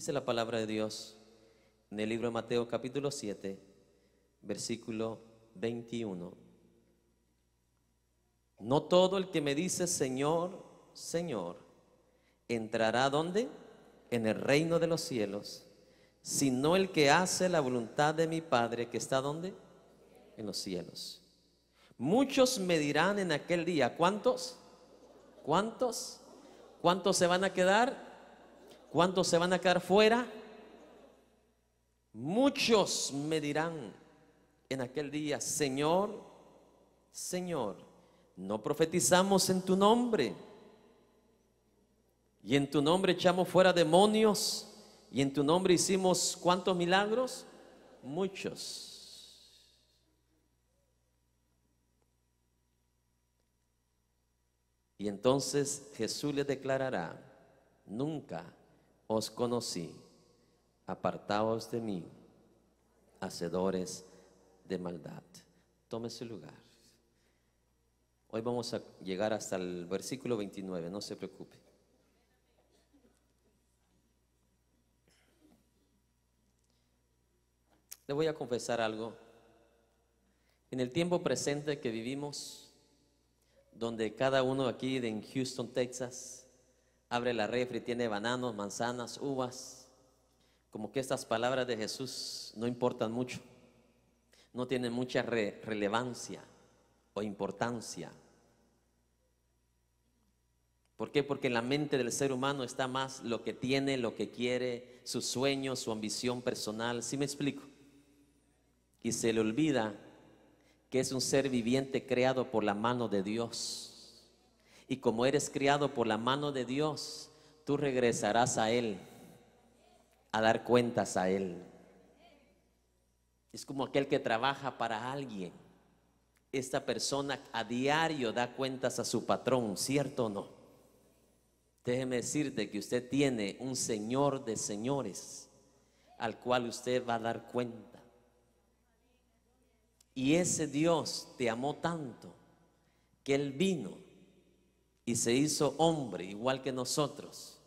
Dice la palabra de Dios en el libro de Mateo capítulo 7, versículo 21. No todo el que me dice Señor, Señor, entrará donde? En el reino de los cielos, sino el que hace la voluntad de mi Padre que está donde? En los cielos. Muchos me dirán en aquel día, ¿cuántos? ¿Cuántos? ¿Cuántos se van a quedar? ¿Cuántos se van a quedar fuera? Muchos me dirán en aquel día, Señor, Señor, no profetizamos en tu nombre. Y en tu nombre echamos fuera demonios. Y en tu nombre hicimos cuántos milagros? Muchos. Y entonces Jesús le declarará, nunca os conocí, apartaos de mí, hacedores de maldad. Tome lugar. Hoy vamos a llegar hasta el versículo 29, no se preocupe. Le voy a confesar algo. En el tiempo presente que vivimos, donde cada uno aquí en Houston, Texas, abre la refri, tiene bananos, manzanas, uvas. Como que estas palabras de Jesús no importan mucho, no tienen mucha relevancia o importancia. ¿Por qué? Porque en la mente del ser humano está más lo que tiene, lo que quiere, su sueño, su ambición personal. si me explico? Y se le olvida que es un ser viviente creado por la mano de Dios y como eres criado por la mano de Dios, tú regresarás a Él a dar cuentas a Él. Es como aquel que trabaja para alguien. Esta persona a diario da cuentas a su patrón, ¿cierto o no? Déjeme decirte que usted tiene un Señor de señores al cual usted va a dar cuenta. Y ese Dios te amó tanto que Él vino y se hizo hombre igual que nosotros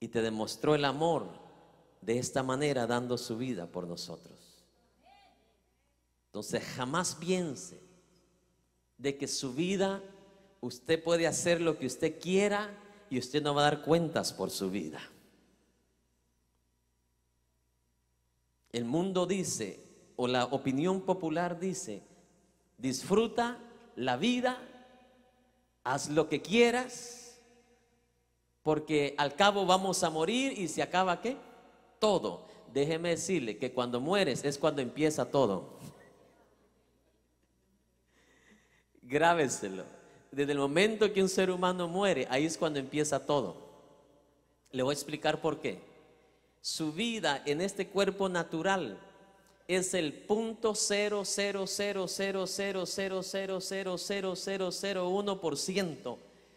y te demostró el amor de esta manera dando su vida por nosotros. Entonces jamás piense de que su vida usted puede hacer lo que usted quiera y usted no va a dar cuentas por su vida. El mundo dice, o la opinión popular dice, disfruta la vida haz lo que quieras, porque al cabo vamos a morir y se acaba qué? Todo. Déjeme decirle que cuando mueres es cuando empieza todo. Grábeselo. Desde el momento que un ser humano muere, ahí es cuando empieza todo. Le voy a explicar por qué. Su vida en este cuerpo natural es el punto ciento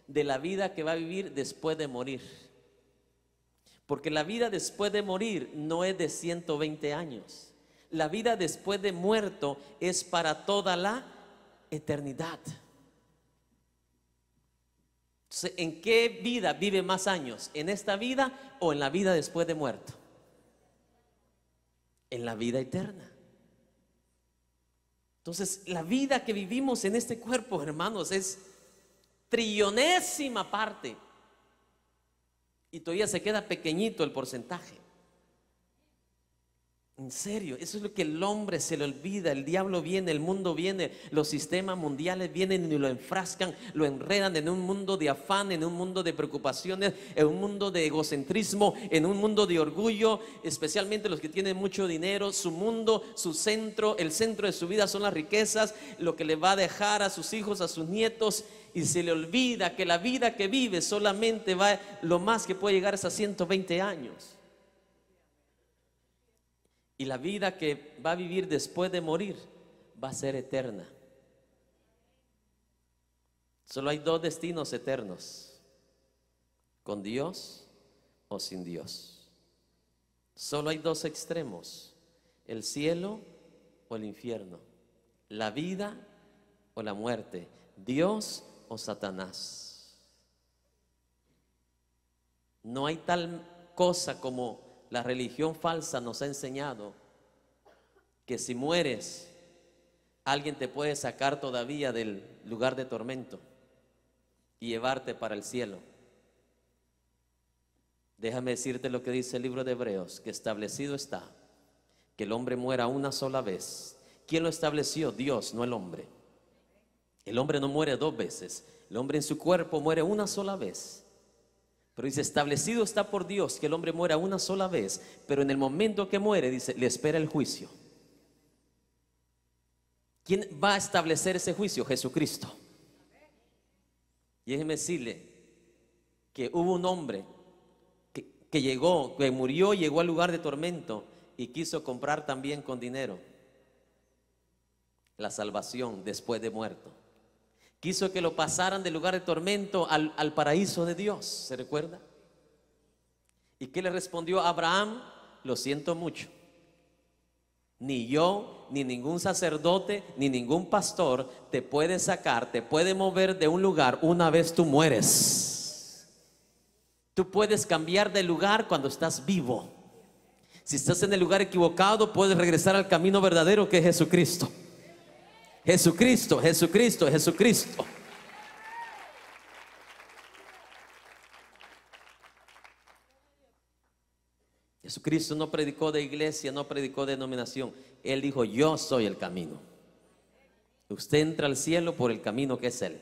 de la vida que va a vivir después de morir. Porque la vida después de morir no es de 120 años. La vida después de muerto es para toda la eternidad. ¿En qué vida vive más años? ¿En esta vida o en la vida después de muerto? en la vida eterna. Entonces, la vida que vivimos en este cuerpo, hermanos, es trillonésima parte. Y todavía se queda pequeñito el porcentaje. En serio, eso es lo que el hombre se le olvida. El diablo viene, el mundo viene, los sistemas mundiales vienen y lo enfrascan, lo enredan en un mundo de afán, en un mundo de preocupaciones, en un mundo de egocentrismo, en un mundo de orgullo, especialmente los que tienen mucho dinero. Su mundo, su centro, el centro de su vida son las riquezas, lo que le va a dejar a sus hijos, a sus nietos. Y se le olvida que la vida que vive solamente va lo más que puede llegar es a 120 años. Y la vida que va a vivir después de morir va a ser eterna. Solo hay dos destinos eternos, con Dios o sin Dios. Solo hay dos extremos, el cielo o el infierno, la vida o la muerte, Dios o Satanás. No hay tal cosa como la religión falsa nos ha enseñado que si mueres, alguien te puede sacar todavía del lugar de tormento y llevarte para el cielo. Déjame decirte lo que dice el libro de Hebreos, que establecido está que el hombre muera una sola vez. ¿Quién lo estableció? Dios, no el hombre. El hombre no muere dos veces. El hombre en su cuerpo muere una sola vez. Pero dice, establecido está por Dios que el hombre muera una sola vez, pero en el momento que muere, dice, le espera el juicio. ¿Quién va a establecer ese juicio? Jesucristo. Y déjeme decirle que hubo un hombre que, llegó, que murió, llegó al lugar de tormento y quiso comprar también con dinero la salvación después de muerto. Quiso que lo pasaran del lugar de tormento al, paraíso de Dios, ¿se recuerda? ¿Y qué le respondió Abraham? Lo siento mucho. Ni yo, ni ningún sacerdote, ni ningún pastor te puede sacar, te puede mover de un lugar una vez tú mueres. Tú puedes cambiar de lugar cuando estás vivo. Si estás en el lugar equivocado, puedes regresar al camino verdadero que es Jesucristo. Jesucristo, Jesucristo, Jesucristo. Jesucristo no predicó de iglesia, no predicó de denominación. Él dijo, yo soy el camino. Usted entra al cielo por el camino que es Él.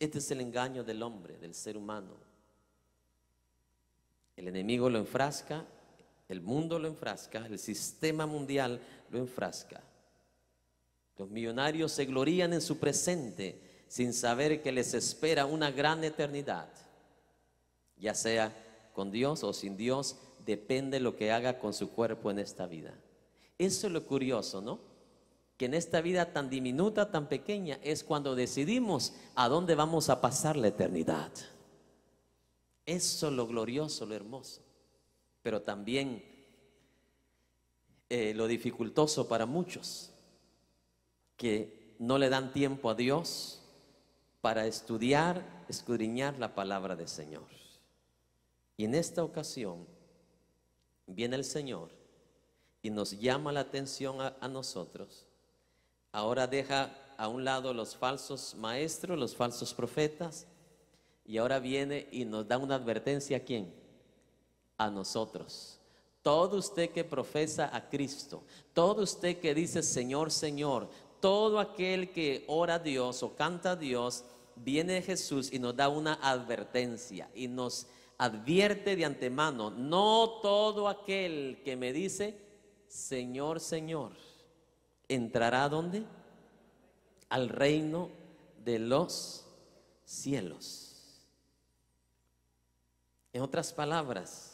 Este es el engaño del hombre, del ser humano. El enemigo lo enfrasca, el mundo lo enfrasca, el sistema mundial lo enfrasca. Los millonarios se glorían en su presente sin saber que les espera una gran eternidad. Ya sea con Dios o sin Dios, depende lo que haga con su cuerpo en esta vida. Eso es lo curioso, ¿no? Que en esta vida tan diminuta, tan pequeña, es cuando decidimos a dónde vamos a pasar la eternidad. Eso es lo glorioso, lo hermoso. Pero también eh, lo dificultoso para muchos, que no le dan tiempo a Dios para estudiar, escudriñar la palabra del Señor. Y en esta ocasión viene el Señor y nos llama la atención a, a nosotros. Ahora deja a un lado los falsos maestros, los falsos profetas, y ahora viene y nos da una advertencia a quién? A nosotros todo usted que profesa a Cristo, todo usted que dice Señor, Señor, todo aquel que ora a Dios o canta a Dios, viene Jesús y nos da una advertencia y nos advierte de antemano, no todo aquel que me dice Señor, Señor, entrará donde? dónde? Al reino de los cielos. En otras palabras,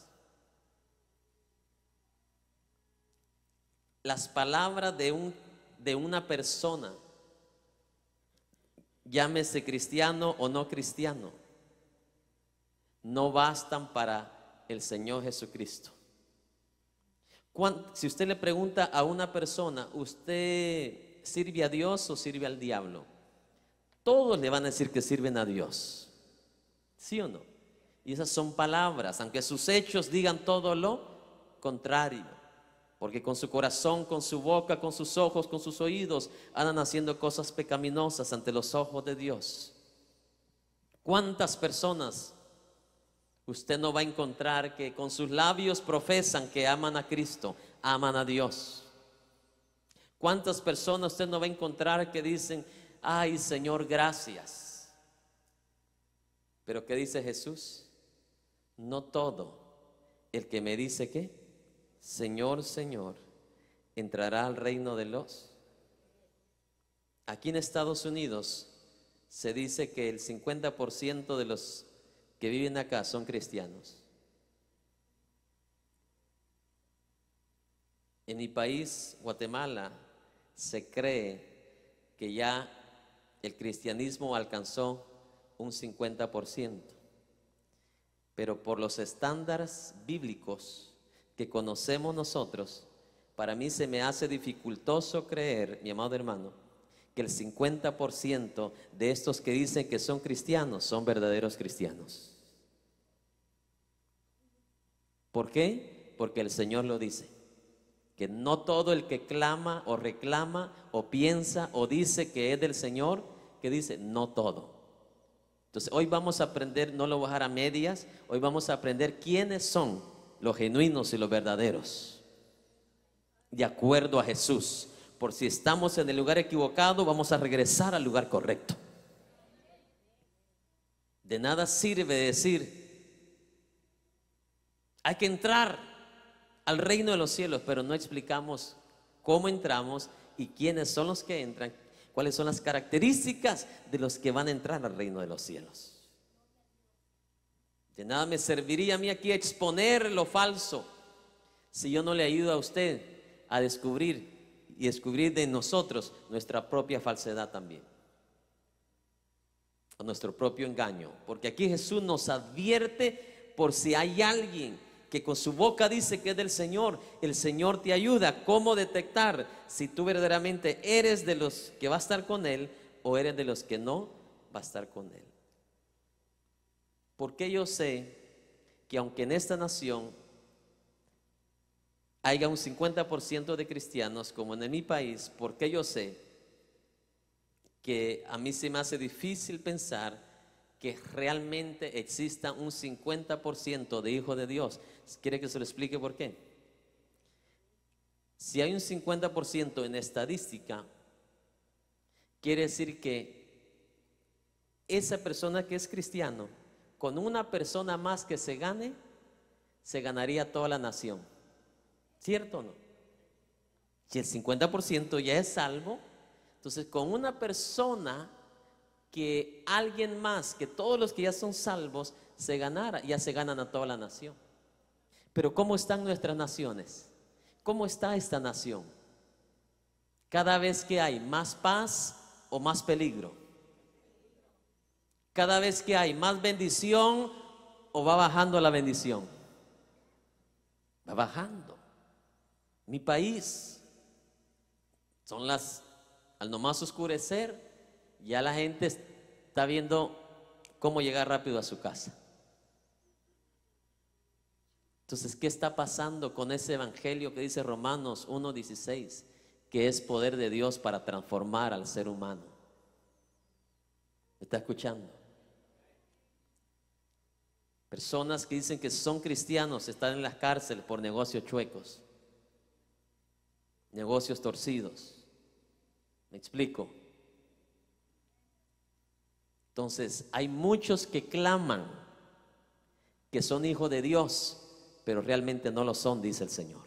las palabras de, un, de una persona, llámese cristiano o no cristiano, no bastan para el Señor Jesucristo. Si usted le pregunta a una persona, ¿usted sirve a Dios o sirve al diablo? Todos le van a decir que sirven a Dios. ¿Sí o no? Y esas son palabras, aunque sus hechos digan todo lo contrario porque con su corazón, con su boca, con sus ojos, con sus oídos, andan haciendo cosas pecaminosas ante los ojos de Dios. ¿Cuántas personas usted no va a encontrar que con sus labios profesan que aman a Cristo, aman a Dios? ¿Cuántas personas usted no va a encontrar que dicen, ay Señor, gracias? Pero ¿qué dice Jesús? No todo el que me dice que Señor, Señor, entrará al reino de los. Aquí en Estados Unidos se dice que el 50% de los que viven acá son cristianos. En mi país, Guatemala, se cree que ya el cristianismo alcanzó un 50%, pero por los estándares bíblicos que conocemos nosotros, para mí se me hace dificultoso creer, mi amado hermano, que el 50% de estos que dicen que son cristianos son verdaderos cristianos. ¿Por qué? Porque el Señor lo dice. Que no todo el que clama o reclama o piensa o dice que es del Señor, que dice, no todo. Entonces hoy vamos a aprender, no lo bajar a a medias, hoy vamos a aprender quiénes son los genuinos y los verdaderos, de acuerdo a Jesús. Por si estamos en el lugar equivocado, vamos a regresar al lugar correcto. De nada sirve decir, hay que entrar al reino de los cielos, pero no explicamos cómo entramos y quiénes son los que entran, cuáles son las características de los que van a entrar al reino de los cielos. De nada me serviría a mí aquí exponer lo falso si yo no le ayudo a usted a descubrir y descubrir de nosotros nuestra propia falsedad también, O nuestro propio engaño. Porque aquí Jesús nos advierte por si hay alguien que con su boca dice que es del Señor, el Señor te ayuda. ¿Cómo detectar si tú verdaderamente eres de los que va a estar con Él o eres de los que no va a estar con Él? Porque yo sé que aunque en esta nación haya un 50% de cristianos como en mi país, porque yo sé que a mí se me hace difícil pensar que realmente exista un 50% de hijos de Dios. ¿Quiere que se lo explique por qué? Si hay un 50% en estadística, quiere decir que esa persona que es cristiano, con una persona más que se gane, se ganaría toda la nación. ¿Cierto o no? Si el 50% ya es salvo, entonces con una persona que alguien más, que todos los que ya son salvos, se ganara, ya se ganan a toda la nación. Pero ¿cómo están nuestras naciones? ¿Cómo está esta nación? Cada vez que hay más paz o más peligro cada vez que hay más bendición o va bajando la bendición. Va bajando. Mi país, son las, al nomás oscurecer, ya la gente está viendo cómo llegar rápido a su casa. Entonces, ¿qué está pasando con ese evangelio que dice Romanos 1.16? Que es poder de Dios para transformar al ser humano. ¿Me está escuchando? Personas que dicen que son cristianos están en las cárceles por negocios chuecos, negocios torcidos. ¿Me explico? Entonces, hay muchos que claman que son hijos de Dios, pero realmente no lo son, dice el Señor.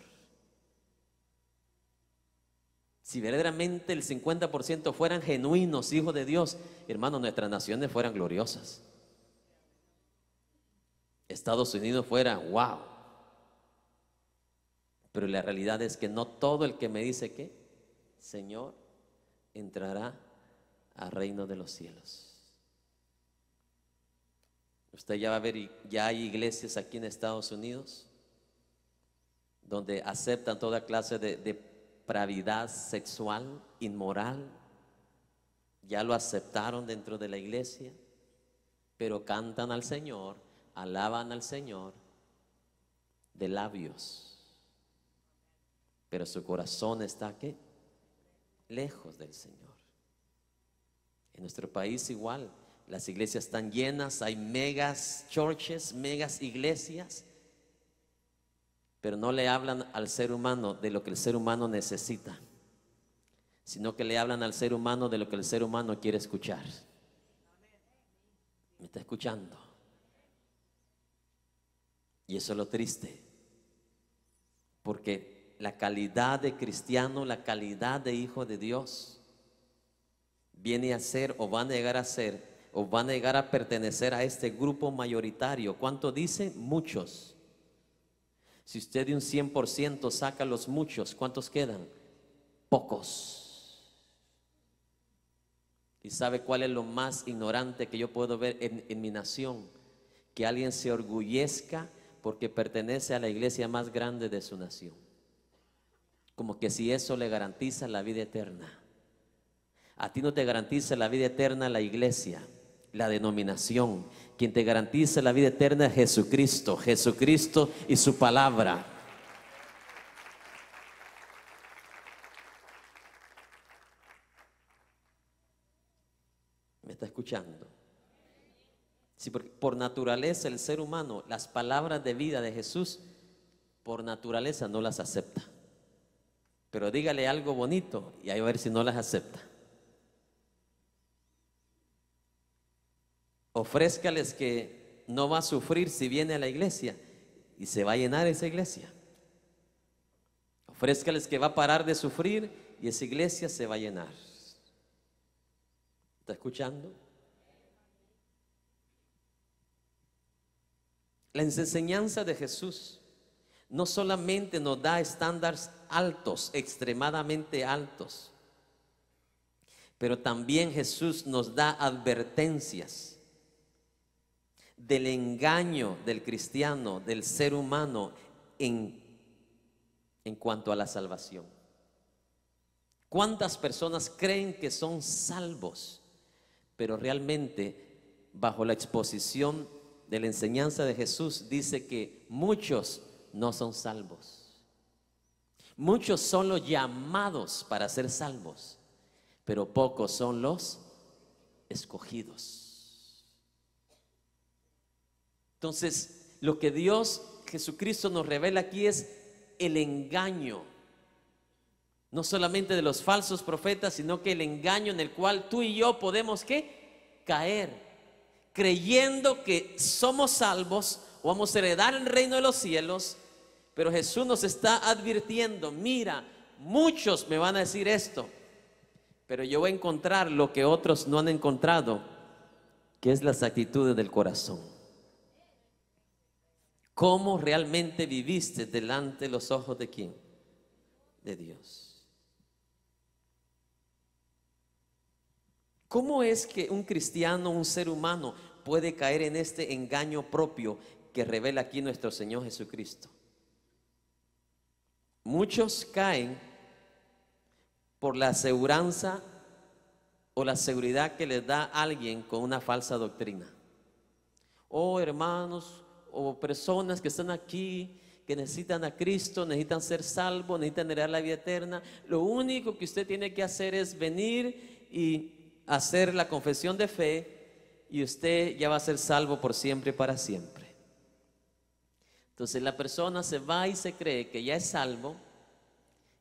Si verdaderamente el 50% fueran genuinos hijos de Dios, hermanos, nuestras naciones fueran gloriosas. Estados Unidos fuera, wow. Pero la realidad es que no todo el que me dice que, Señor, entrará al reino de los cielos. Usted ya va a ver, ya hay iglesias aquí en Estados Unidos donde aceptan toda clase de, depravidad pravidad sexual, inmoral. Ya lo aceptaron dentro de la iglesia, pero cantan al Señor alaban al Señor de labios, pero su corazón está aquí, lejos del Señor. En nuestro país igual, las iglesias están llenas, hay megas churches, megas iglesias, pero no le hablan al ser humano de lo que el ser humano necesita, sino que le hablan al ser humano de lo que el ser humano quiere escuchar. ¿Me está escuchando? Y eso es lo triste. Porque la calidad de cristiano, la calidad de hijo de Dios, viene a ser o va a llegar a ser o va a llegar a pertenecer a este grupo mayoritario. ¿Cuánto dice? Muchos. Si usted de un 100% saca los muchos, ¿cuántos quedan? Pocos. ¿Y sabe cuál es lo más ignorante que yo puedo ver en, en mi nación? Que alguien se orgullezca porque pertenece a la iglesia más grande de su nación. Como que si eso le garantiza la vida eterna. A ti no te garantiza la vida eterna la iglesia, la denominación. Quien te garantiza la vida eterna es Jesucristo, Jesucristo y su palabra. ¿Me está escuchando? Sí, por naturaleza el ser humano, las palabras de vida de Jesús, por naturaleza no las acepta. Pero dígale algo bonito y ahí a ver si no las acepta. Ofrézcales que no va a sufrir si viene a la iglesia y se va a llenar esa iglesia. Ofrézcales que va a parar de sufrir y esa iglesia se va a llenar. ¿Está escuchando? La enseñanza de Jesús no solamente nos da estándares altos, extremadamente altos, pero también Jesús nos da advertencias del engaño del cristiano, del ser humano en, cuanto a la salvación. ¿Cuántas personas creen que son salvos, pero realmente bajo la exposición de la enseñanza de Jesús dice que muchos no son salvos. Muchos son los llamados para ser salvos, pero pocos son los escogidos. Entonces, lo que Dios Jesucristo nos revela aquí es el engaño, no solamente de los falsos profetas, sino que el engaño en el cual tú y yo podemos caer creyendo que somos salvos, vamos a heredar el reino de los cielos, pero Jesús nos está advirtiendo, mira, muchos me van a decir esto, pero yo voy a encontrar lo que otros no han encontrado, que es las actitudes del corazón. ¿Cómo realmente viviste delante de los ojos de quién? De Dios. ¿Cómo es que un cristiano, un ser humano, puede caer en este engaño propio que revela aquí nuestro Señor Jesucristo? Muchos caen por la aseguranza o la seguridad que les da alguien con una falsa doctrina. Oh hermanos o personas que están aquí, que necesitan a Cristo, necesitan ser salvos, necesitan heredar la vida eterna. Lo único que usted tiene que hacer es venir y hacer la confesión de fe y usted ya va a ser salvo por siempre y para siempre. Entonces la persona se va y se cree que ya es salvo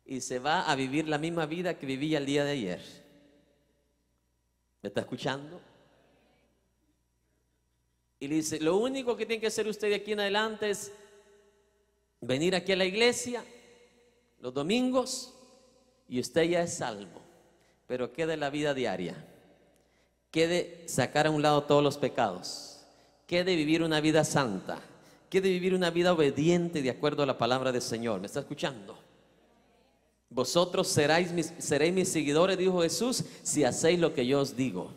y se va a vivir la misma vida que vivía el día de ayer. ¿Me está escuchando? Y le dice, lo único que tiene que hacer usted de aquí en adelante es venir aquí a la iglesia los domingos y usted ya es salvo, pero queda la vida diaria que de sacar a un lado todos los pecados, que de vivir una vida santa, que de vivir una vida obediente de acuerdo a la palabra del Señor. ¿Me está escuchando? Vosotros seréis mis, seguidores, dijo Jesús, si hacéis lo que yo os digo.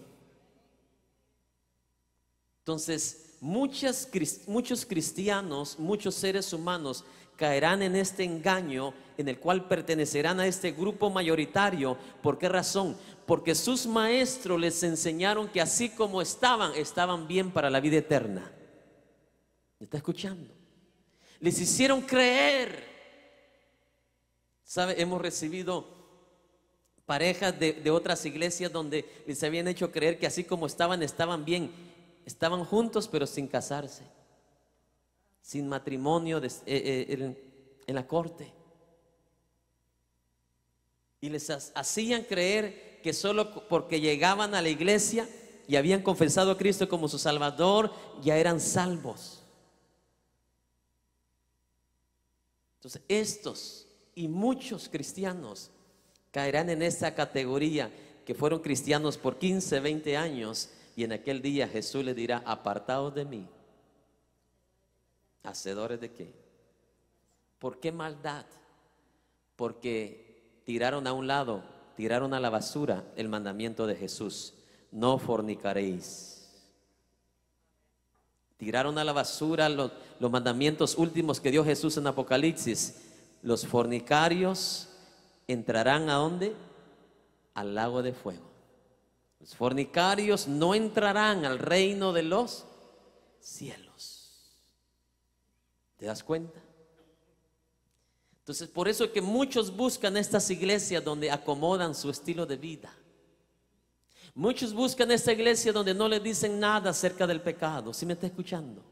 Entonces, muchos cristianos, muchos seres humanos caerán en este engaño en el cual pertenecerán a este grupo mayoritario. ¿Por qué razón? Porque sus maestros les enseñaron que así como estaban, estaban bien para la vida eterna. ¿Me está escuchando? Les hicieron creer. ¿Sabe? Hemos recibido parejas de, de otras iglesias donde les habían hecho creer que así como estaban, estaban bien. Estaban juntos pero sin casarse sin matrimonio eh, eh, en la corte. Y les hacían creer que solo porque llegaban a la iglesia y habían confesado a Cristo como su Salvador, ya eran salvos. Entonces, estos y muchos cristianos caerán en esa categoría que fueron cristianos por 15, 20 años y en aquel día Jesús les dirá, apartados de mí, ¿Hacedores de qué? ¿Por qué maldad? Porque tiraron a un lado, tiraron a la basura el mandamiento de Jesús. No fornicaréis. Tiraron a la basura los, mandamientos últimos que dio Jesús en Apocalipsis. Los fornicarios entrarán a dónde? Al lago de fuego. Los fornicarios no entrarán al reino de los cielos. ¿Te das cuenta? Entonces, por eso es que muchos buscan estas iglesias donde acomodan su estilo de vida. Muchos buscan esta iglesia donde no le dicen nada acerca del pecado. Si ¿Sí me está escuchando?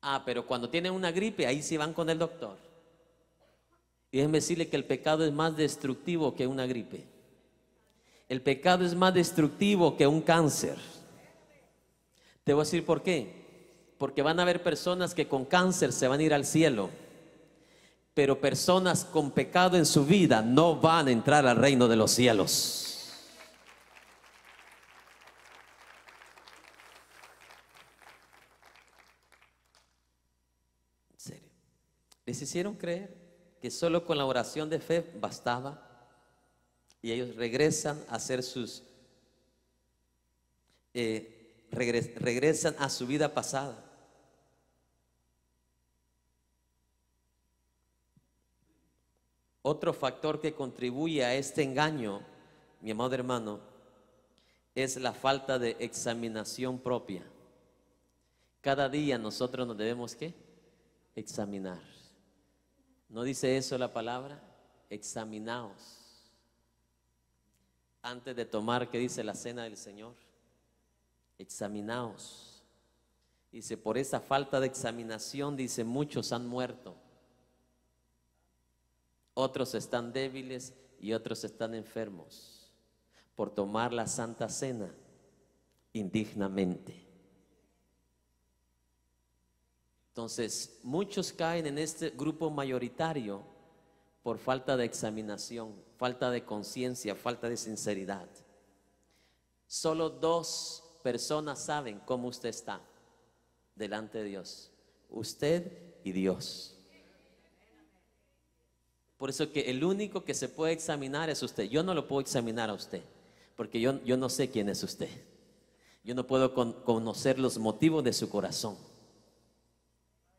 Ah, pero cuando tienen una gripe, ahí sí van con el doctor. Y déjenme decirle que el pecado es más destructivo que una gripe. El pecado es más destructivo que un cáncer. Te voy a decir por qué. Porque van a haber personas que con cáncer se van a ir al cielo, pero personas con pecado en su vida no van a entrar al reino de los cielos. Serio, Les hicieron creer que solo con la oración de fe bastaba y ellos regresan a hacer sus eh, regresan a su vida pasada. Otro factor que contribuye a este engaño, mi amado hermano, es la falta de examinación propia. Cada día nosotros nos debemos que examinar. ¿No dice eso la palabra? Examinaos antes de tomar, ¿qué dice la cena del Señor? examinaos. Dice, por esa falta de examinación, dice, muchos han muerto. Otros están débiles y otros están enfermos por tomar la santa cena indignamente. Entonces, muchos caen en este grupo mayoritario por falta de examinación, falta de conciencia, falta de sinceridad. Solo dos personas saben cómo usted está delante de Dios. Usted y Dios. Por eso que el único que se puede examinar es usted. Yo no lo puedo examinar a usted, porque yo, yo no sé quién es usted. Yo no puedo conocer los motivos de su corazón.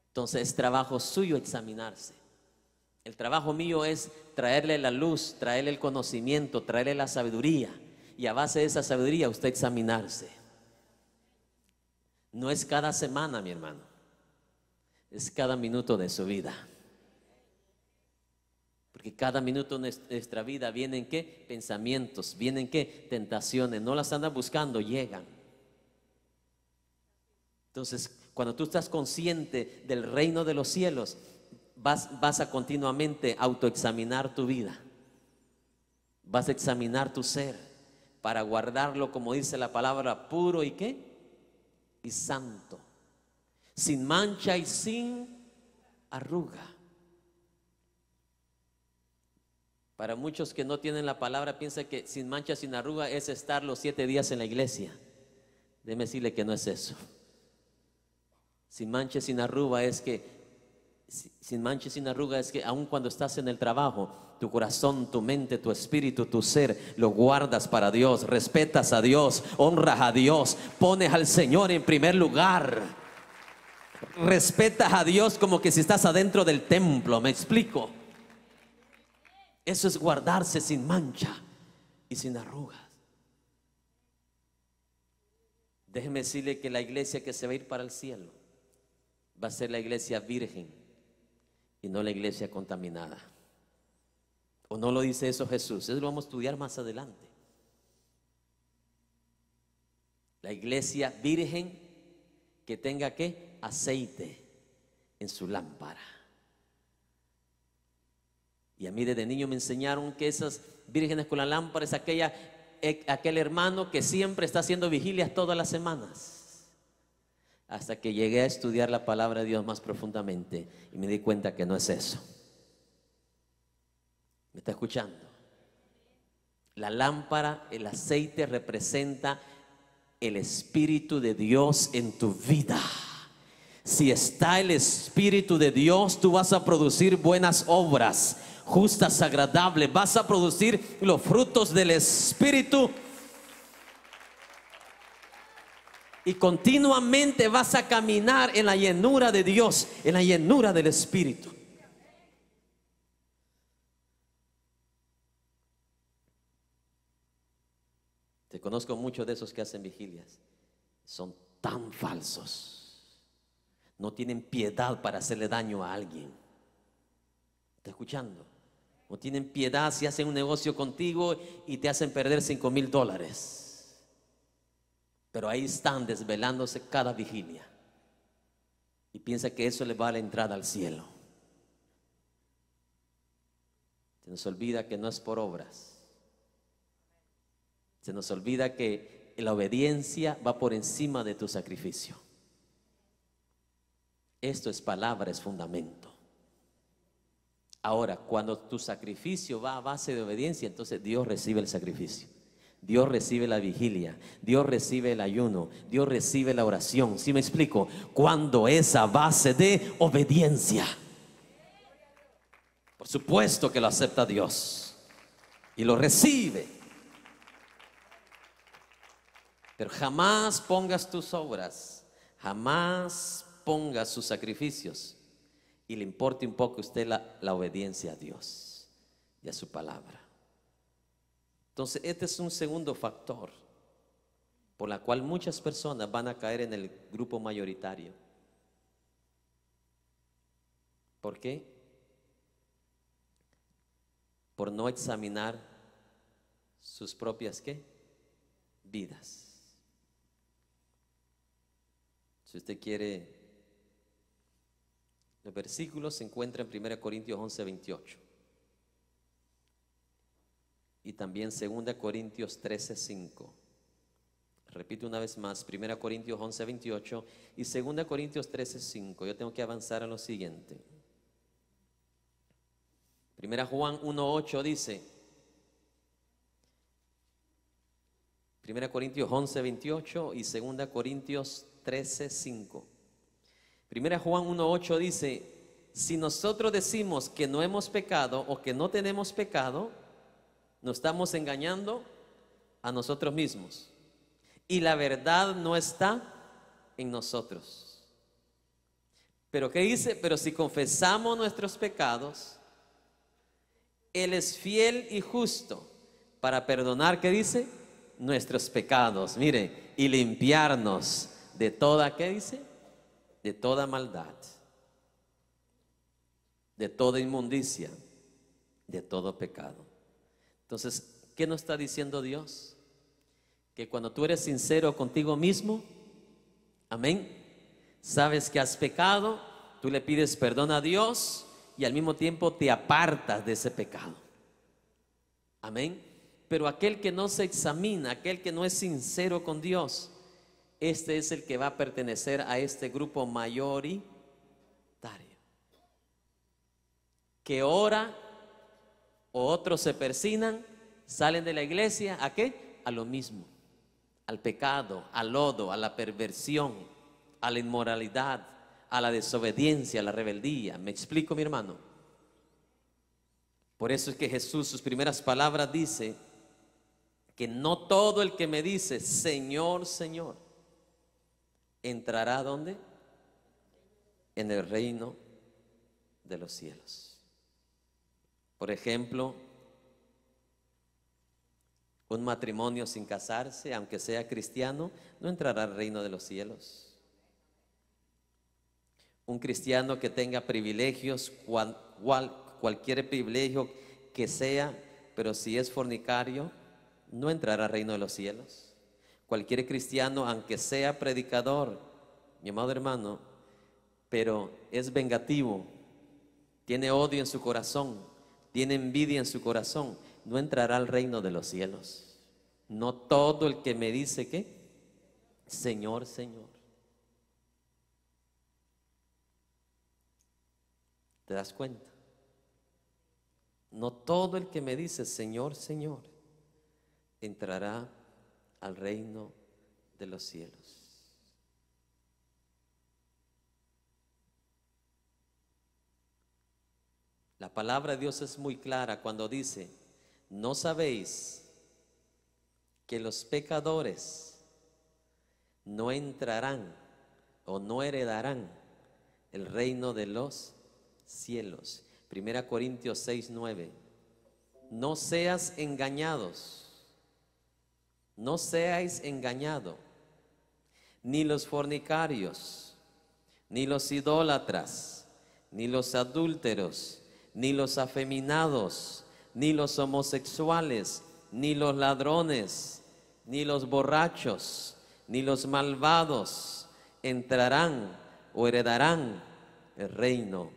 Entonces es trabajo suyo examinarse. El trabajo mío es traerle la luz, traerle el conocimiento, traerle la sabiduría. Y a base de esa sabiduría usted examinarse. No es cada semana, mi hermano. Es cada minuto de su vida. Porque cada minuto de nuestra vida vienen qué? Pensamientos, vienen qué? Tentaciones. No las andas buscando, llegan. Entonces, cuando tú estás consciente del reino de los cielos, vas, vas a continuamente autoexaminar tu vida. Vas a examinar tu ser para guardarlo, como dice la palabra, puro y qué? santo, sin mancha y sin arruga. Para muchos que no tienen la palabra, piensa que sin mancha, sin arruga es estar los siete días en la iglesia. déme decirle que no es eso. Sin mancha, sin arruga es que, sin mancha, sin arruga es que aun cuando estás en el trabajo, tu corazón, tu mente, tu espíritu, tu ser, lo guardas para Dios, respetas a Dios, honras a Dios, pones al Señor en primer lugar. Respetas a Dios como que si estás adentro del templo, me explico. Eso es guardarse sin mancha y sin arrugas. Déjeme decirle que la iglesia que se va a ir para el cielo va a ser la iglesia virgen y no la iglesia contaminada. ¿O no lo dice eso Jesús? Eso lo vamos a estudiar más adelante. La iglesia virgen que tenga que aceite en su lámpara. Y a mí desde niño me enseñaron que esas vírgenes con la lámpara es aquella, eh, aquel hermano que siempre está haciendo vigilias todas las semanas. Hasta que llegué a estudiar la palabra de Dios más profundamente y me di cuenta que no es eso. ¿Me está escuchando? La lámpara, el aceite representa el Espíritu de Dios en tu vida. Si está el Espíritu de Dios, tú vas a producir buenas obras, justas, agradables. Vas a producir los frutos del Espíritu. Y continuamente vas a caminar en la llenura de Dios, en la llenura del Espíritu. Conozco muchos de esos que hacen vigilias. Son tan falsos. No tienen piedad para hacerle daño a alguien. ¿Está escuchando? No tienen piedad si hacen un negocio contigo y te hacen perder cinco mil dólares. Pero ahí están desvelándose cada vigilia. Y piensa que eso le va a la entrada al cielo. Se nos olvida que no es por obras se nos olvida que la obediencia va por encima de tu sacrificio. Esto es palabra, es fundamento. Ahora, cuando tu sacrificio va a base de obediencia, entonces Dios recibe el sacrificio. Dios recibe la vigilia, Dios recibe el ayuno, Dios recibe la oración. Si ¿Sí me explico? Cuando es a base de obediencia. Por supuesto que lo acepta Dios y lo recibe. Pero jamás pongas tus obras, jamás pongas sus sacrificios y le importe un poco a usted la, obediencia a Dios y a su palabra. Entonces, este es un segundo factor por la cual muchas personas van a caer en el grupo mayoritario. ¿Por qué? Por no examinar sus propias ¿qué? vidas. Si usted quiere, los versículos se encuentran en 1 Corintios 11, 28. Y también 2 Corintios 13, 5. Repito una vez más, 1 Corintios 11, 28 y 2 Corintios 13, 5. Yo tengo que avanzar a lo siguiente. 1 Juan 1, dice, 1 Corintios 11, 28 y 2 Corintios 13:5. Primera Juan 1:8 dice, si nosotros decimos que no hemos pecado o que no tenemos pecado, nos estamos engañando a nosotros mismos. Y la verdad no está en nosotros. Pero ¿qué dice? Pero si confesamos nuestros pecados, Él es fiel y justo para perdonar, ¿qué dice? Nuestros pecados, mire, y limpiarnos de toda, ¿qué dice? De toda maldad, de toda inmundicia, de todo pecado. Entonces, ¿qué nos está diciendo Dios? Que cuando tú eres sincero contigo mismo, amén, sabes que has pecado, tú le pides perdón a Dios y al mismo tiempo te apartas de ese pecado. Amén. Pero aquel que no se examina, aquel que no es sincero con Dios, este es el que va a pertenecer a este grupo mayoritario. Que ora o otros se persinan, salen de la iglesia, ¿a qué? A lo mismo, al pecado, al lodo, a la perversión, a la inmoralidad, a la desobediencia, a la rebeldía. ¿Me explico, mi hermano? Por eso es que Jesús, sus primeras palabras dice, que no todo el que me dice, Señor, Señor, entrará dónde? En el reino de los cielos. Por ejemplo, un matrimonio sin casarse, aunque sea cristiano, no entrará al reino de los cielos. Un cristiano que tenga privilegios, cualquier privilegio que sea, pero si es fornicario, no entrará al reino de los cielos cualquier cristiano, aunque sea predicador, mi amado hermano, pero es vengativo, tiene odio en su corazón, tiene envidia en su corazón, no entrará al reino de los cielos. No todo el que me dice que, Señor, Señor. ¿Te das cuenta? No todo el que me dice, Señor, Señor, entrará al reino de los cielos. La palabra de Dios es muy clara cuando dice, no sabéis que los pecadores no entrarán o no heredarán el reino de los cielos. Primera Corintios 6, No seas engañados no seáis engañado, ni los fornicarios, ni los idólatras, ni los adúlteros, ni los afeminados, ni los homosexuales, ni los ladrones, ni los borrachos, ni los malvados entrarán o heredarán el reino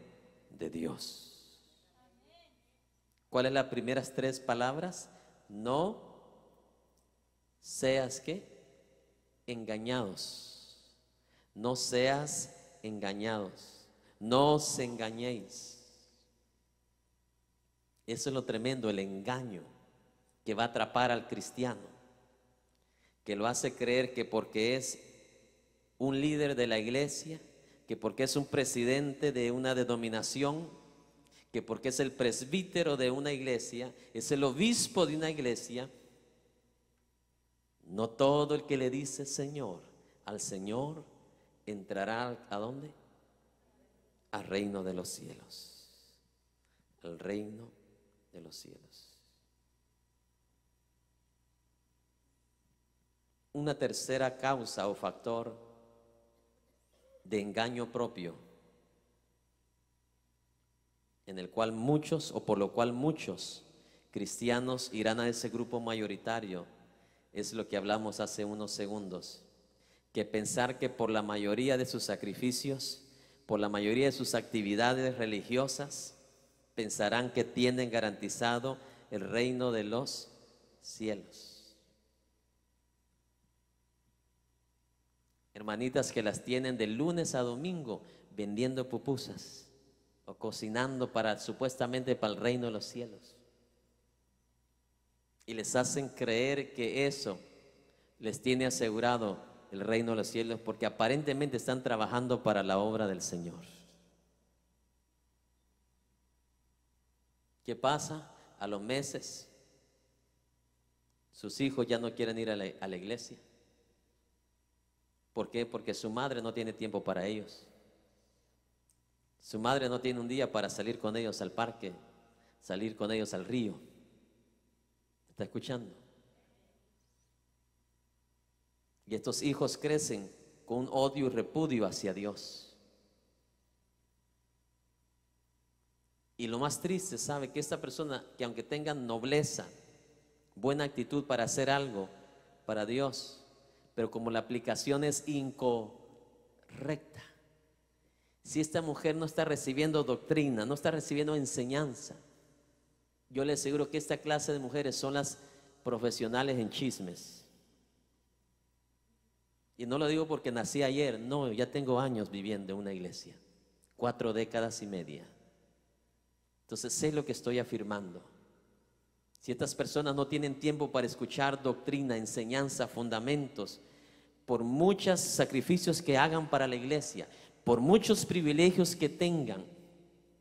de Dios. ¿Cuáles las primeras tres palabras? No seas que engañados. No seas engañados. No os engañéis. Eso es lo tremendo, el engaño que va a atrapar al cristiano, que lo hace creer que porque es un líder de la iglesia, que porque es un presidente de una denominación, que porque es el presbítero de una iglesia, es el obispo de una iglesia, no todo el que le dice Señor al Señor entrará a dónde? Al reino de los cielos. Al reino de los cielos. Una tercera causa o factor de engaño propio en el cual muchos o por lo cual muchos cristianos irán a ese grupo mayoritario es lo que hablamos hace unos segundos, que pensar que por la mayoría de sus sacrificios, por la mayoría de sus actividades religiosas, pensarán que tienen garantizado el reino de los cielos. Hermanitas que las tienen de lunes a domingo vendiendo pupusas o cocinando para supuestamente para el reino de los cielos y les hacen creer que eso les tiene asegurado el reino de los cielos porque aparentemente están trabajando para la obra del Señor. ¿Qué pasa? A los meses sus hijos ya no quieren ir a la, iglesia. ¿Por qué? Porque su madre no tiene tiempo para ellos. Su madre no tiene un día para salir con ellos al parque, salir con ellos al río. ¿Está escuchando? Y estos hijos crecen con un odio y repudio hacia Dios. Y lo más triste, sabe que esta persona, que aunque tenga nobleza, buena actitud para hacer algo para Dios, pero como la aplicación es incorrecta, si esta mujer no está recibiendo doctrina, no está recibiendo enseñanza, yo le aseguro que esta clase de mujeres son las profesionales en chismes. Y no lo digo porque nací ayer, no, ya tengo años viviendo en una iglesia, cuatro décadas y media. Entonces sé lo que estoy afirmando. Si estas personas no tienen tiempo para escuchar doctrina, enseñanza, fundamentos, por muchos sacrificios que hagan para la iglesia, por muchos privilegios que tengan,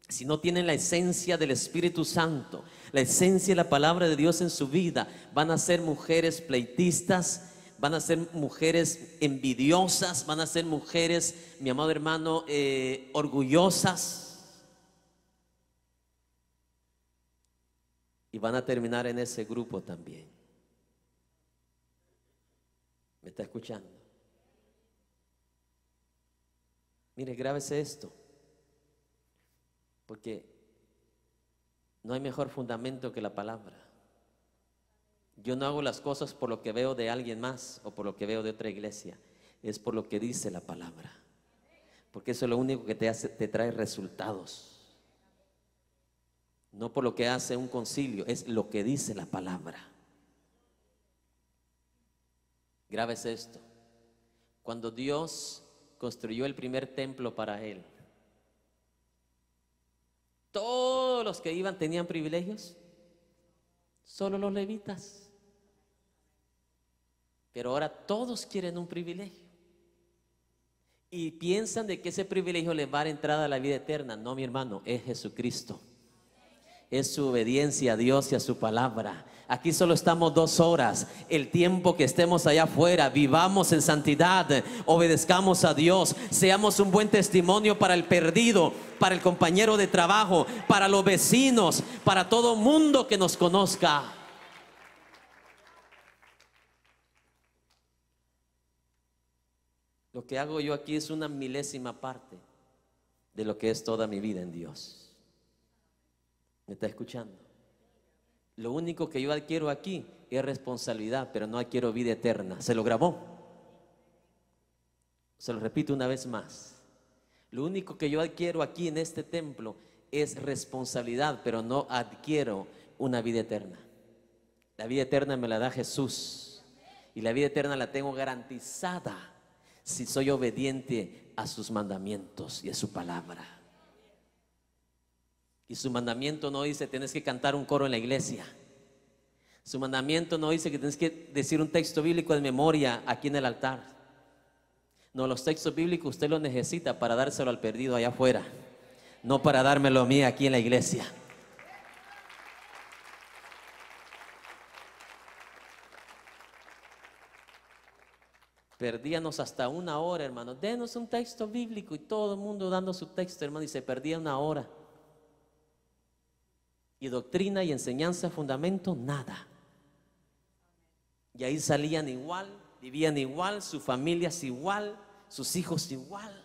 si no tienen la esencia del Espíritu Santo, la esencia de la palabra de Dios en su vida, van a ser mujeres pleitistas, van a ser mujeres envidiosas, van a ser mujeres, mi amado hermano, eh, orgullosas. Y van a terminar en ese grupo también. ¿Me está escuchando? Mire, grábese esto. Porque no hay mejor fundamento que la palabra. Yo no hago las cosas por lo que veo de alguien más o por lo que veo de otra iglesia, es por lo que dice la palabra. Porque eso es lo único que te, hace, trae resultados. No por lo que hace un concilio, es lo que dice la palabra. Grave es esto. Cuando Dios construyó el primer templo para él, todos los que iban tenían privilegios, solo los levitas. Pero ahora todos quieren un privilegio. Y piensan de que ese privilegio les va a dar entrada a la vida eterna. No, mi hermano, es Jesucristo es su obediencia a Dios y a su palabra. Aquí solo estamos dos horas. El tiempo que estemos allá afuera, vivamos en santidad, obedezcamos a Dios, seamos un buen testimonio para el perdido, para el compañero de trabajo, para los vecinos, para todo mundo que nos conozca. Lo que hago yo aquí es una milésima parte de lo que es toda mi vida en Dios. ¿Me está escuchando? Lo único que yo adquiero aquí es responsabilidad, pero no adquiero vida eterna. ¿Se lo grabó? Se lo repito una vez más. Lo único que yo adquiero aquí en este templo es responsabilidad, pero no adquiero una vida eterna. La vida eterna me la da Jesús. Y la vida eterna la tengo garantizada si soy obediente a sus mandamientos y a su palabra. Y su mandamiento no dice, Tienes que cantar un coro en la iglesia. Su mandamiento no dice que tienes que decir un texto bíblico de memoria aquí en el altar. No, los textos bíblicos usted los necesita para dárselo al perdido allá afuera, no para dármelo a mí aquí en la iglesia. Perdíanos hasta una hora, hermano. Denos un texto bíblico y todo el mundo dando su texto, hermano, y se perdía una hora. Y doctrina y enseñanza, fundamento, nada. Y ahí salían igual, vivían igual, sus familias igual, sus hijos igual.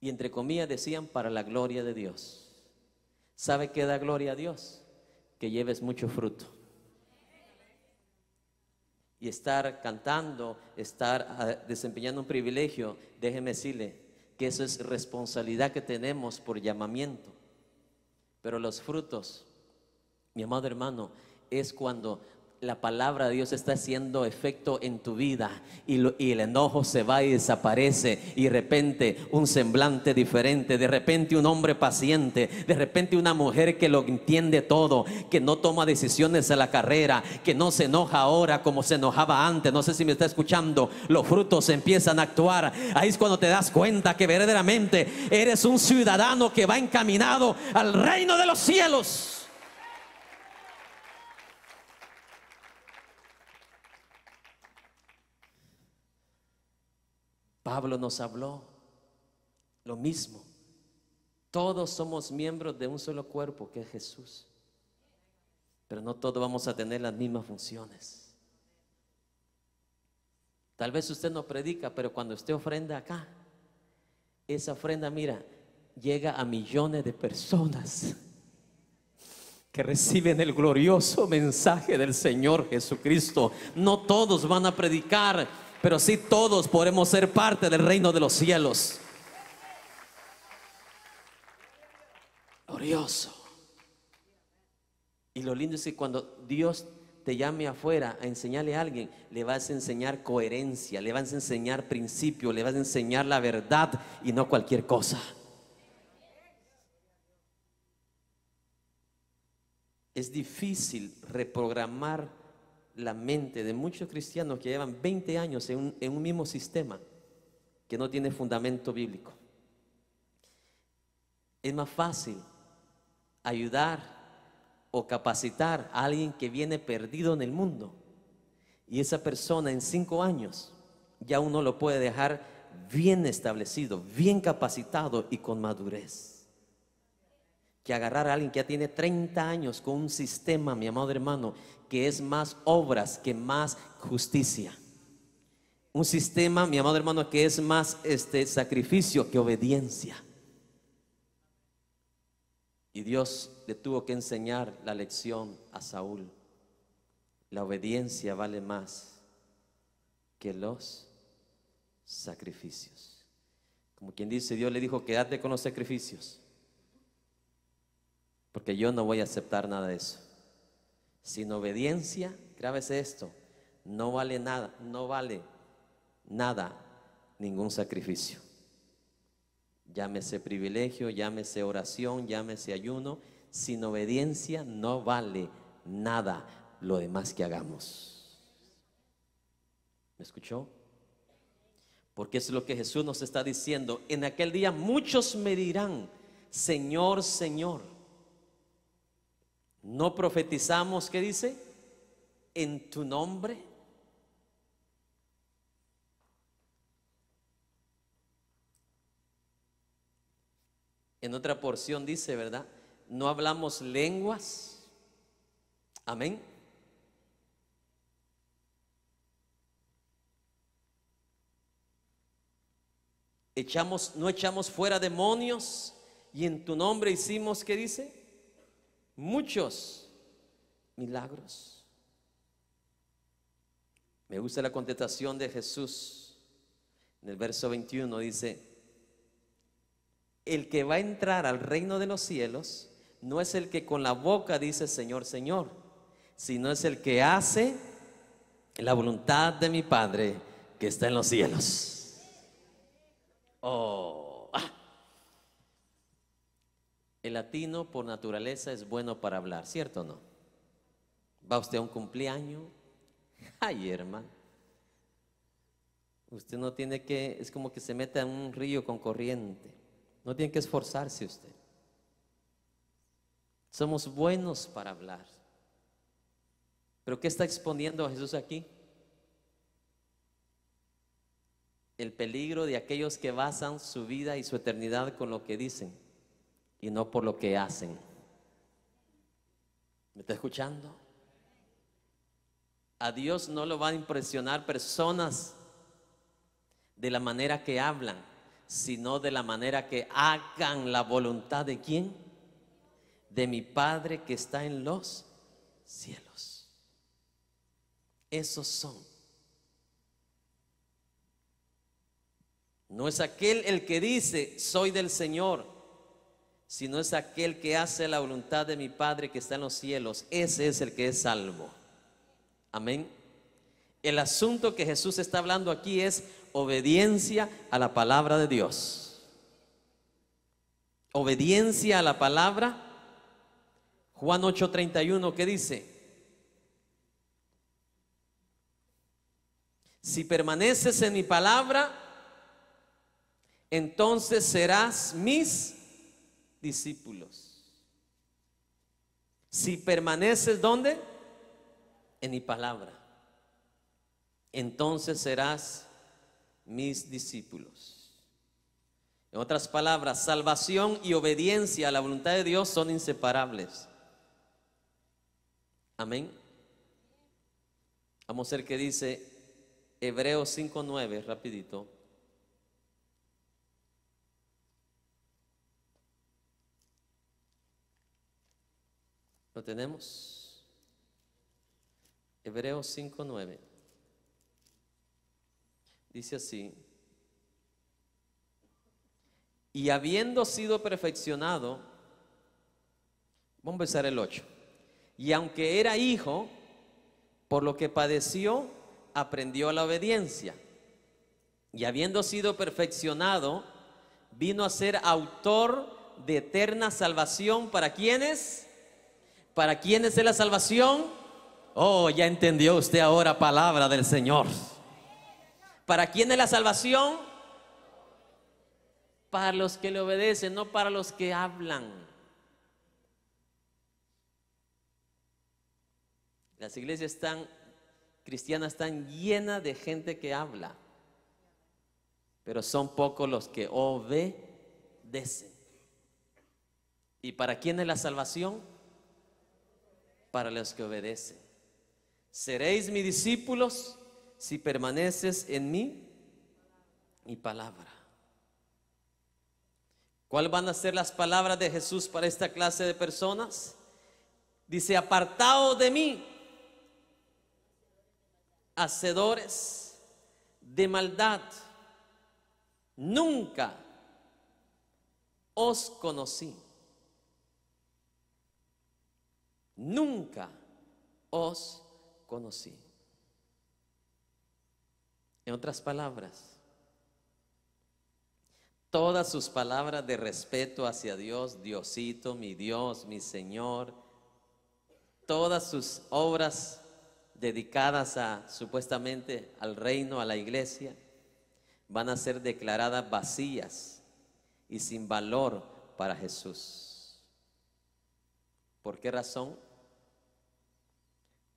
Y entre comillas decían, para la gloria de Dios. ¿Sabe qué da gloria a Dios? Que lleves mucho fruto. Y estar cantando, estar ah, desempeñando un privilegio, déjeme decirle, que eso es responsabilidad que tenemos por llamamiento. Pero los frutos, mi amado hermano, es cuando la palabra de Dios está haciendo efecto en tu vida y, el enojo se va y desaparece y de repente un semblante diferente, de repente un hombre paciente, de repente una mujer que lo entiende todo, que no toma decisiones a la carrera, que no se enoja ahora como se enojaba antes, no sé si me está escuchando, los frutos empiezan a actuar, ahí es cuando te das cuenta que verdaderamente eres un ciudadano que va encaminado al reino de los cielos. Pablo nos habló lo mismo. Todos somos miembros de un solo cuerpo que es Jesús. Pero no todos vamos a tener las mismas funciones. Tal vez usted no predica, pero cuando usted ofrenda acá, esa ofrenda, mira, llega a millones de personas que reciben el glorioso mensaje del Señor Jesucristo. No todos van a predicar, pero sí todos podemos ser parte del reino de los cielos. Glorioso. Y lo lindo es que cuando Dios te llame afuera a enseñarle a alguien, le vas a enseñar coherencia, le vas a enseñar principio, le vas a enseñar la verdad y no cualquier cosa. Es difícil reprogramar la mente de muchos cristianos que llevan 20 años en un, mismo sistema que no tiene fundamento bíblico. Es más fácil ayudar o capacitar a alguien que viene perdido en el mundo. Y esa persona en cinco años ya uno lo puede dejar bien establecido, bien capacitado y con madurez. Que agarrar a alguien que ya tiene 30 años con un sistema, mi amado hermano, que es más obras que más justicia. Un sistema, mi amado hermano, que es más este sacrificio que obediencia. Y Dios le tuvo que enseñar la lección a Saúl. La obediencia vale más que los sacrificios. Como quien dice, Dios le dijo, quédate con los sacrificios, porque yo no voy a aceptar nada de eso. Sin obediencia, grábese esto, no vale nada, no vale nada ningún sacrificio. Llámese privilegio, llámese oración, llámese ayuno. Sin obediencia no vale nada lo demás que hagamos. ¿Me escuchó? Porque es lo que Jesús nos está diciendo. En aquel día muchos me dirán, Señor, Señor. No profetizamos, ¿qué dice? En tu nombre. En otra porción dice, ¿verdad? No hablamos lenguas. Amén. Echamos, no echamos fuera demonios y en tu nombre hicimos, ¿qué dice? muchos milagros. Me gusta la contestación de Jesús. En el verso 21 dice, el que va a entrar al reino de los cielos no es el que con la boca dice Señor, Señor, sino es el que hace la voluntad de mi Padre que está en los cielos. Oh. El latino por naturaleza es bueno para hablar, ¿cierto o no? Va usted a un cumpleaños, ay hermano, usted no tiene que, es como que se meta en un río con corriente, no tiene que esforzarse usted. Somos buenos para hablar. Pero ¿qué está exponiendo a Jesús aquí? El peligro de aquellos que basan su vida y su eternidad con lo que dicen y no por lo que hacen. ¿Me está escuchando? A Dios no lo va a impresionar personas de la manera que hablan, sino de la manera que hagan la voluntad de quién? De mi Padre que está en los cielos. Esos son. No es aquel el que dice, soy del Señor no es aquel que hace la voluntad de mi Padre que está en los cielos. Ese es el que es salvo. Amén. El asunto que Jesús está hablando aquí es obediencia a la palabra de Dios. Obediencia a la palabra. Juan 8:31, ¿qué dice? Si permaneces en mi palabra, entonces serás mis discípulos. Si permaneces donde? En mi palabra. Entonces serás mis discípulos. En otras palabras, salvación y obediencia a la voluntad de Dios son inseparables. Amén. Vamos a ver qué dice Hebreos 5.9, rapidito. ¿Lo tenemos? Hebreos 5.9. Dice así. Y habiendo sido perfeccionado, vamos a empezar el 8. Y aunque era hijo, por lo que padeció, aprendió la obediencia. Y habiendo sido perfeccionado, vino a ser autor de eterna salvación para quienes ¿Para quién es la salvación? Oh, ya entendió usted ahora palabra del Señor. ¿Para quién es la salvación? Para los que le obedecen, no para los que hablan. Las iglesias están, cristianas están llenas de gente que habla, pero son pocos los que obedecen. ¿Y para quién es la salvación? para los que obedecen. Seréis mis discípulos si permaneces en mí mi palabra. ¿Cuáles van a ser las palabras de Jesús para esta clase de personas? Dice, apartaos de mí, hacedores de maldad. Nunca os conocí. nunca os conocí. En otras palabras, todas sus palabras de respeto hacia Dios, Diosito, mi Dios, mi Señor, todas sus obras dedicadas a supuestamente al reino, a la iglesia, van a ser declaradas vacías y sin valor para Jesús. ¿Por qué razón?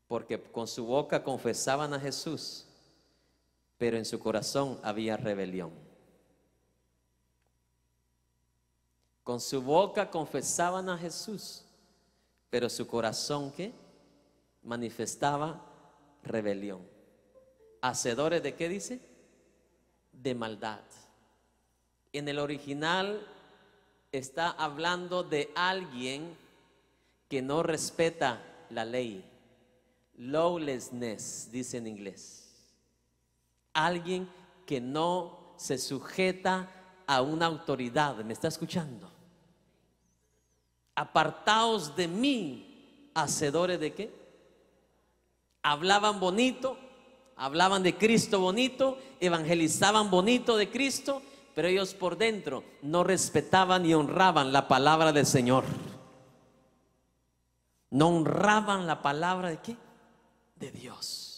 porque con su boca confesaban a Jesús, pero en su corazón había rebelión. Con su boca confesaban a Jesús, pero su corazón que manifestaba rebelión. Hacedores de qué dice? De maldad. En el original está hablando de alguien que no respeta la ley Lowlessness dice en inglés. Alguien que no se sujeta a una autoridad. ¿Me está escuchando? Apartaos de mí, hacedores de qué? Hablaban bonito, hablaban de Cristo bonito, evangelizaban bonito de Cristo, pero ellos por dentro no respetaban y honraban la palabra del Señor. No honraban la palabra de qué? de Dios.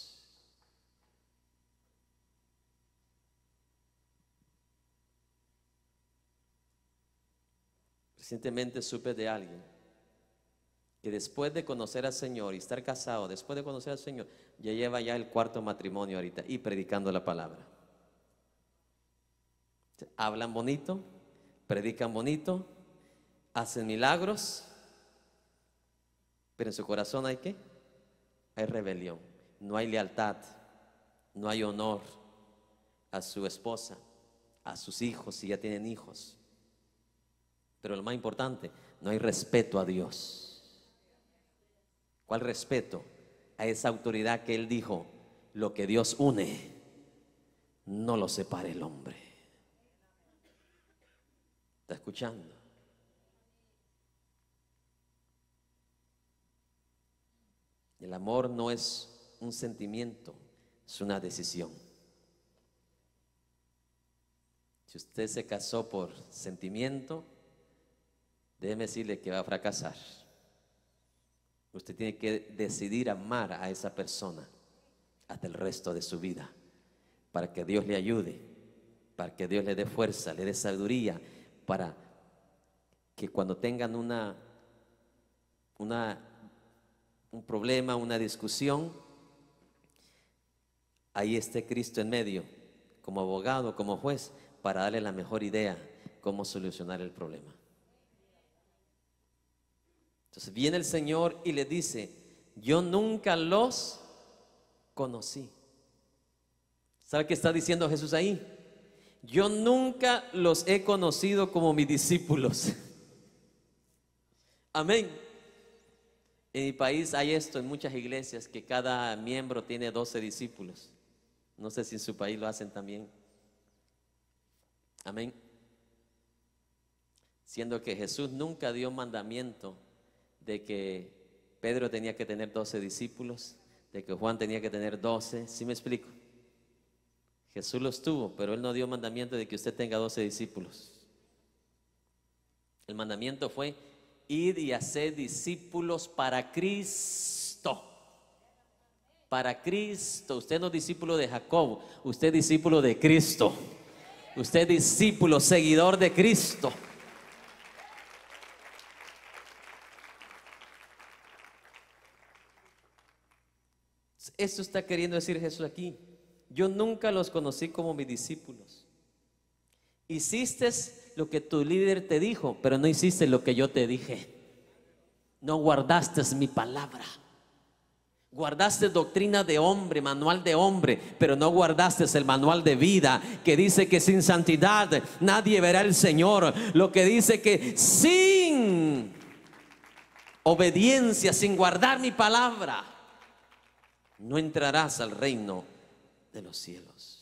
Recientemente supe de alguien que después de conocer al Señor y estar casado, después de conocer al Señor, ya lleva ya el cuarto matrimonio ahorita y predicando la palabra. Hablan bonito, predican bonito, hacen milagros, pero en su corazón hay que hay rebelión, no hay lealtad, no hay honor a su esposa, a sus hijos si ya tienen hijos. Pero lo más importante, no hay respeto a Dios. ¿Cuál respeto? A esa autoridad que Él dijo, lo que Dios une, no lo separa el hombre. ¿Está escuchando? El amor no es un sentimiento, es una decisión. Si usted se casó por sentimiento, déjeme decirle que va a fracasar. Usted tiene que decidir amar a esa persona hasta el resto de su vida, para que Dios le ayude, para que Dios le dé fuerza, le dé sabiduría, para que cuando tengan una, una un problema, una discusión, ahí está Cristo en medio, como abogado, como juez, para darle la mejor idea cómo solucionar el problema. Entonces viene el Señor y le dice, yo nunca los conocí. ¿Sabe qué está diciendo Jesús ahí? Yo nunca los he conocido como mis discípulos. Amén. En mi país hay esto en muchas iglesias, que cada miembro tiene 12 discípulos. No sé si en su país lo hacen también. Amén. Siendo que Jesús nunca dio mandamiento de que Pedro tenía que tener 12 discípulos, de que Juan tenía que tener 12. si me explico? Jesús los tuvo, pero él no dio mandamiento de que usted tenga 12 discípulos. El mandamiento fue id y hacer discípulos para Cristo. Para Cristo. Usted no es discípulo de Jacob, usted es discípulo de Cristo. Usted es discípulo, seguidor de Cristo. Eso está queriendo decir Jesús aquí. Yo nunca los conocí como mis discípulos. Hiciste lo que tu líder te dijo, pero no hiciste lo que yo te dije. No guardaste mi palabra. Guardaste doctrina de hombre, manual de hombre, pero no guardaste el manual de vida que dice que sin santidad nadie verá el Señor. Lo que dice que sin obediencia, sin guardar mi palabra, no entrarás al reino de los cielos.